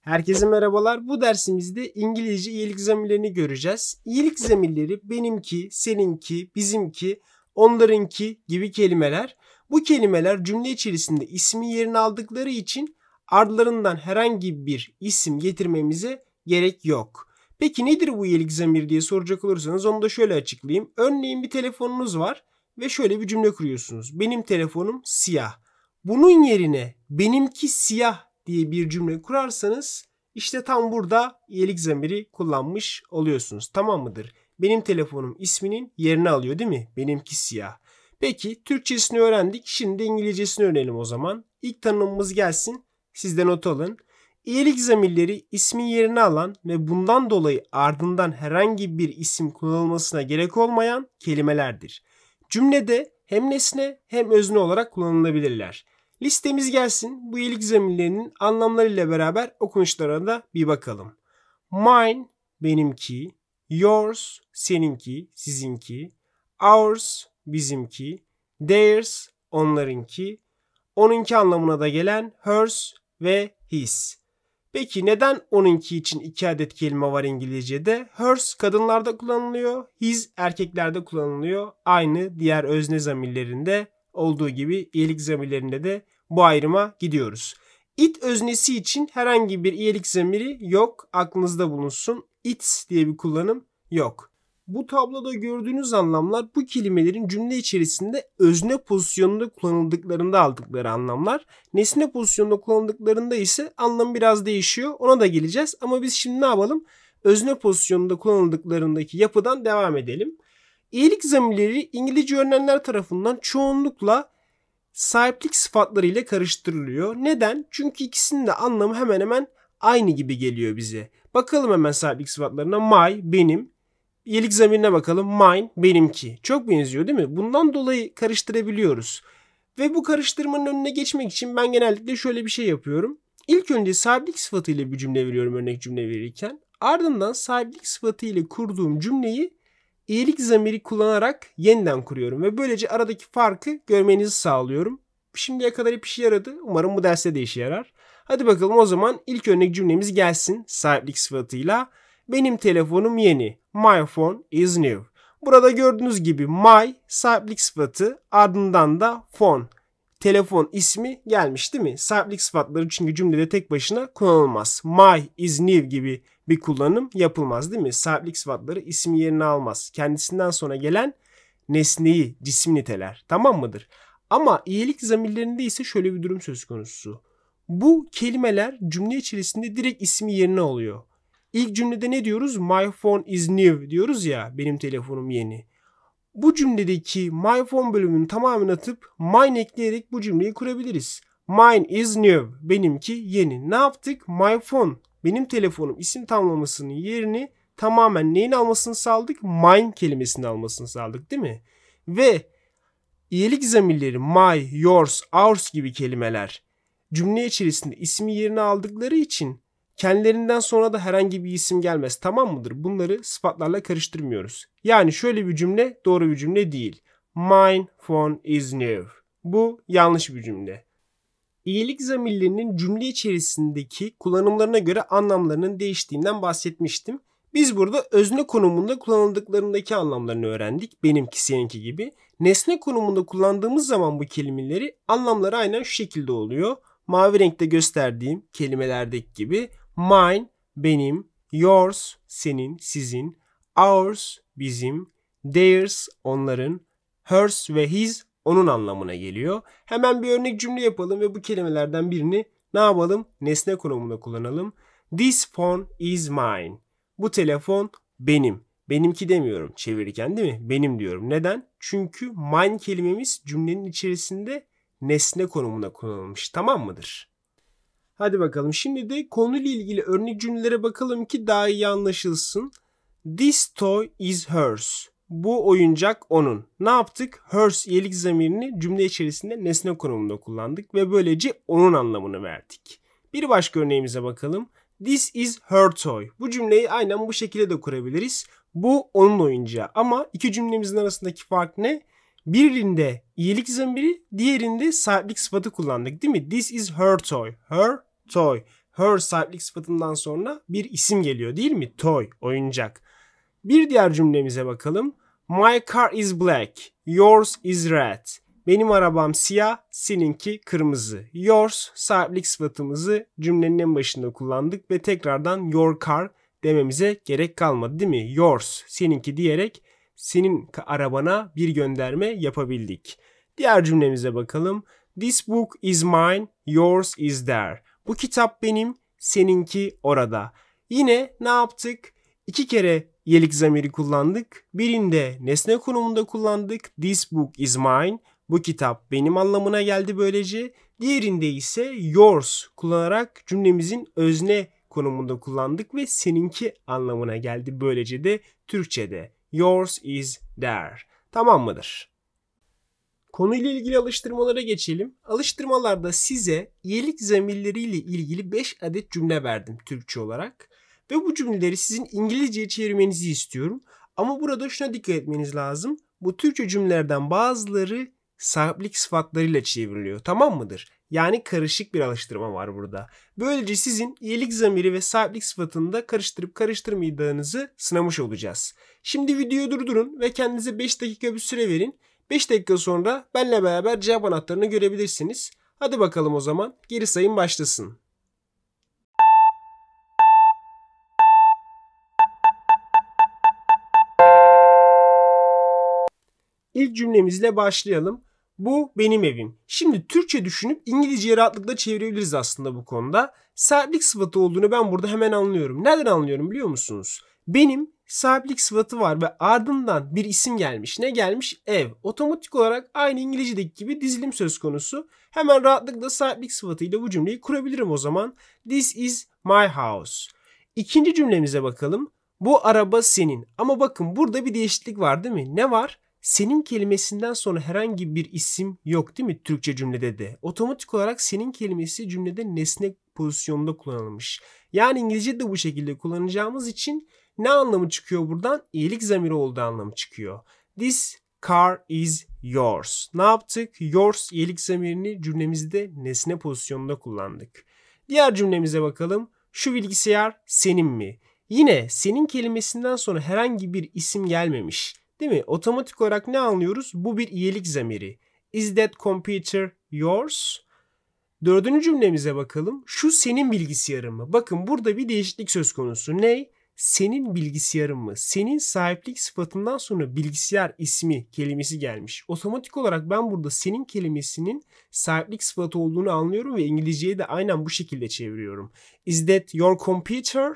Herkese merhabalar. Bu dersimizde İngilizce iyilik zamirlerini göreceğiz. İyilik zamirleri benimki, seninki, bizimki, onlarınki gibi kelimeler. Bu kelimeler cümle içerisinde ismi yerini aldıkları için ardlarından herhangi bir isim getirmemize gerek yok. Peki nedir bu iyilik zamiri diye soracak olursanız onu da şöyle açıklayayım. Örneğin bir telefonunuz var ve şöyle bir cümle kuruyorsunuz. Benim telefonum siyah. Bunun yerine benimki siyah diye bir cümle kurarsanız işte tam burada iyilik zamiri kullanmış oluyorsunuz. Tamam mıdır? Benim telefonum isminin yerini alıyor değil mi? Benimki siyah. Peki Türkçesini öğrendik. Şimdi İngilizcesini öğrenelim o zaman. İlk tanımımız gelsin. Siz de not alın. İyilik zamirleri ismin yerini alan ve bundan dolayı ardından herhangi bir isim kullanılmasına gerek olmayan kelimelerdir. Cümlede hem nesne hem özne olarak kullanılabilirler. Listemiz gelsin. Bu iyilik zeminlerinin anlamlarıyla beraber okunuşlarına da bir bakalım. Mine benimki, yours seninki, sizinki, ours bizimki, theirs onlarınki, onunki anlamına da gelen hers ve his. Peki neden onunki için iki adet kelime var İngilizce'de? Hers kadınlarda kullanılıyor, his erkeklerde kullanılıyor. Aynı diğer özne zamirlerinde olduğu gibi iyilik zamirlerinde de bu ayrıma gidiyoruz. It öznesi için herhangi bir iyilik zamiri yok. Aklınızda bulunsun. It diye bir kullanım yok. Bu tabloda gördüğünüz anlamlar bu kelimelerin cümle içerisinde özne pozisyonunda kullanıldıklarında aldıkları anlamlar. Nesne pozisyonunda kullanıldıklarında ise anlam biraz değişiyor. Ona da geleceğiz ama biz şimdi ne yapalım? Özne pozisyonunda kullanıldıklarındaki yapıdan devam edelim. İyilik zamirleri İngilizce örnekler tarafından çoğunlukla sahiplik sıfatları ile karıştırılıyor. Neden? Çünkü ikisinin de anlamı hemen hemen aynı gibi geliyor bize. Bakalım hemen sahiplik sıfatlarına. My, benim. Yelik zamirine bakalım. Mine, benimki. Çok benziyor değil mi? Bundan dolayı karıştırabiliyoruz. Ve bu karıştırmanın önüne geçmek için ben genellikle şöyle bir şey yapıyorum. İlk önce sahiplik sıfatıyla bir cümle veriyorum örnek cümle verirken. Ardından sahiplik sıfatı ile kurduğum cümleyi iyilik zamiri kullanarak yeniden kuruyorum ve böylece aradaki farkı görmenizi sağlıyorum. Şimdiye kadar hep işe yaradı. Umarım bu derste de işe yarar. Hadi bakalım o zaman ilk örnek cümlemiz gelsin sahiplik sıfatıyla. Benim telefonum yeni. My phone is new. Burada gördüğünüz gibi my sahiplik sıfatı ardından da phone telefon ismi gelmiş değil mi? Sahiplik sıfatları çünkü cümlede tek başına kullanılmaz. My is new gibi bir kullanım yapılmaz değil mi? Sahiplik sıfatları ismi yerini almaz. Kendisinden sonra gelen nesneyi, cisim niteler. Tamam mıdır? Ama iyilik zamirlerinde ise şöyle bir durum söz konusu. Bu kelimeler cümle içerisinde direkt ismi yerine oluyor. İlk cümlede ne diyoruz? My phone is new diyoruz ya benim telefonum yeni bu cümledeki my phone bölümünün tamamını atıp mine ekleyerek bu cümleyi kurabiliriz. Mine is new. Benimki yeni. Ne yaptık? My phone. Benim telefonum isim tamlamasının yerini tamamen neyin almasını sağladık? Mine kelimesini almasını sağladık değil mi? Ve iyilik zamirleri my, yours, ours gibi kelimeler cümle içerisinde ismi yerini aldıkları için Kendilerinden sonra da herhangi bir isim gelmez tamam mıdır? Bunları sıfatlarla karıştırmıyoruz. Yani şöyle bir cümle doğru bir cümle değil. Mine phone is new. Bu yanlış bir cümle. İyilik zamirlerinin cümle içerisindeki kullanımlarına göre anlamlarının değiştiğinden bahsetmiştim. Biz burada özne konumunda kullanıldıklarındaki anlamlarını öğrendik. Benimki seninki gibi. Nesne konumunda kullandığımız zaman bu kelimeleri anlamları aynen şu şekilde oluyor. Mavi renkte gösterdiğim kelimelerdeki gibi Mine benim, yours senin, sizin, ours bizim, theirs onların, hers ve his onun anlamına geliyor. Hemen bir örnek cümle yapalım ve bu kelimelerden birini ne yapalım? Nesne konumunda kullanalım. This phone is mine. Bu telefon benim. Benimki demiyorum çevirirken değil mi? Benim diyorum. Neden? Çünkü mine kelimemiz cümlenin içerisinde nesne konumuna kullanılmış. Tamam mıdır? Hadi bakalım. Şimdi de konuyla ilgili örnek cümlelere bakalım ki daha iyi anlaşılsın. This toy is hers. Bu oyuncak onun. Ne yaptık? Hers iyilik zamirini cümle içerisinde nesne konumunda kullandık ve böylece onun anlamını verdik. Bir başka örneğimize bakalım. This is her toy. Bu cümleyi aynen bu şekilde de kurabiliriz. Bu onun oyuncağı. Ama iki cümlemizin arasındaki fark ne? Birinde iyilik zamiri, diğerinde sahiplik sıfatı kullandık değil mi? This is her toy. Her toy. Her sahiplik sıfatından sonra bir isim geliyor değil mi? Toy, oyuncak. Bir diğer cümlemize bakalım. My car is black, yours is red. Benim arabam siyah, seninki kırmızı. Yours sahiplik sıfatımızı cümlenin en başında kullandık ve tekrardan your car dememize gerek kalmadı değil mi? Yours seninki diyerek senin arabana bir gönderme yapabildik. Diğer cümlemize bakalım. This book is mine, yours is there. Bu kitap benim, seninki orada. Yine ne yaptık? İki kere yelik zamiri kullandık. Birinde nesne konumunda kullandık. This book is mine. Bu kitap benim anlamına geldi böylece. Diğerinde ise yours kullanarak cümlemizin özne konumunda kullandık ve seninki anlamına geldi böylece de Türkçe'de. Yours is there. Tamam mıdır? Konuyla ilgili alıştırmalara geçelim. Alıştırmalarda size iyilik zamirleriyle ilgili 5 adet cümle verdim Türkçe olarak. Ve bu cümleleri sizin İngilizceye çevirmenizi istiyorum. Ama burada şuna dikkat etmeniz lazım. Bu Türkçe cümlelerden bazıları sahiplik sıfatlarıyla çevriliyor. Tamam mıdır? Yani karışık bir alıştırma var burada. Böylece sizin iyilik zamiri ve sahiplik sıfatını da karıştırıp karıştırmayacağınızı sınamış olacağız. Şimdi videoyu durdurun ve kendinize 5 dakika bir süre verin 5 dakika sonra benle beraber cevap anahtarını görebilirsiniz. Hadi bakalım o zaman geri sayım başlasın. İlk cümlemizle başlayalım. Bu benim evim. Şimdi Türkçe düşünüp İngilizceye rahatlıkla çevirebiliriz aslında bu konuda. Sertlik sıfatı olduğunu ben burada hemen anlıyorum. Neden anlıyorum biliyor musunuz? Benim sahiplik sıfatı var ve ardından bir isim gelmiş. Ne gelmiş? Ev. Otomatik olarak aynı İngilizce'deki gibi dizilim söz konusu. Hemen rahatlıkla sahiplik sıfatıyla bu cümleyi kurabilirim o zaman. This is my house. İkinci cümlemize bakalım. Bu araba senin. Ama bakın burada bir değişiklik var değil mi? Ne var? Senin kelimesinden sonra herhangi bir isim yok değil mi Türkçe cümlede de? Otomatik olarak senin kelimesi cümlede nesne pozisyonunda kullanılmış. Yani İngilizce'de bu şekilde kullanacağımız için ne anlamı çıkıyor buradan? İyilik zamiri olduğu anlamı çıkıyor. This car is yours. Ne yaptık? Yours iyilik zamirini cümlemizde nesne pozisyonunda kullandık. Diğer cümlemize bakalım. Şu bilgisayar senin mi? Yine senin kelimesinden sonra herhangi bir isim gelmemiş. Değil mi? Otomatik olarak ne anlıyoruz? Bu bir iyilik zamiri. Is that computer yours? Dördüncü cümlemize bakalım. Şu senin bilgisayarın mı? Bakın burada bir değişiklik söz konusu. Ney? senin bilgisayarın mı? Senin sahiplik sıfatından sonra bilgisayar ismi kelimesi gelmiş. Otomatik olarak ben burada senin kelimesinin sahiplik sıfatı olduğunu anlıyorum ve İngilizceyi de aynen bu şekilde çeviriyorum. Is that your computer?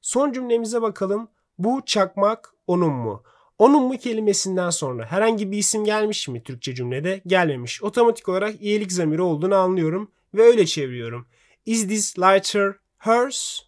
Son cümlemize bakalım. Bu çakmak onun mu? Onun mu kelimesinden sonra herhangi bir isim gelmiş mi Türkçe cümlede? Gelmemiş. Otomatik olarak iyilik zamiri olduğunu anlıyorum ve öyle çeviriyorum. Is this lighter hers?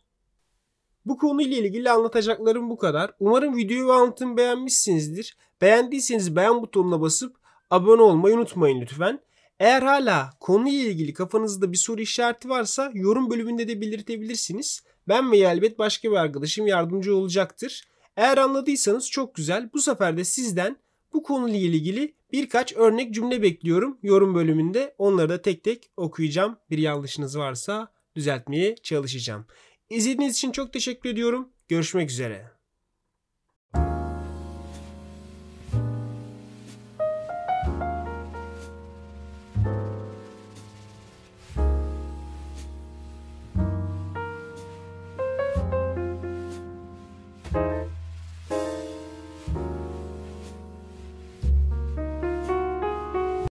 Bu konuyla ilgili anlatacaklarım bu kadar. Umarım videoyu ve anlatımı beğenmişsinizdir. Beğendiyseniz beğen butonuna basıp abone olmayı unutmayın lütfen. Eğer hala konuyla ilgili kafanızda bir soru işareti varsa yorum bölümünde de belirtebilirsiniz. Ben ve elbet başka bir arkadaşım yardımcı olacaktır. Eğer anladıysanız çok güzel. Bu sefer de sizden bu konuyla ilgili birkaç örnek cümle bekliyorum yorum bölümünde. Onları da tek tek okuyacağım. Bir yanlışınız varsa düzeltmeye çalışacağım. İzlediğiniz için çok teşekkür ediyorum. Görüşmek üzere.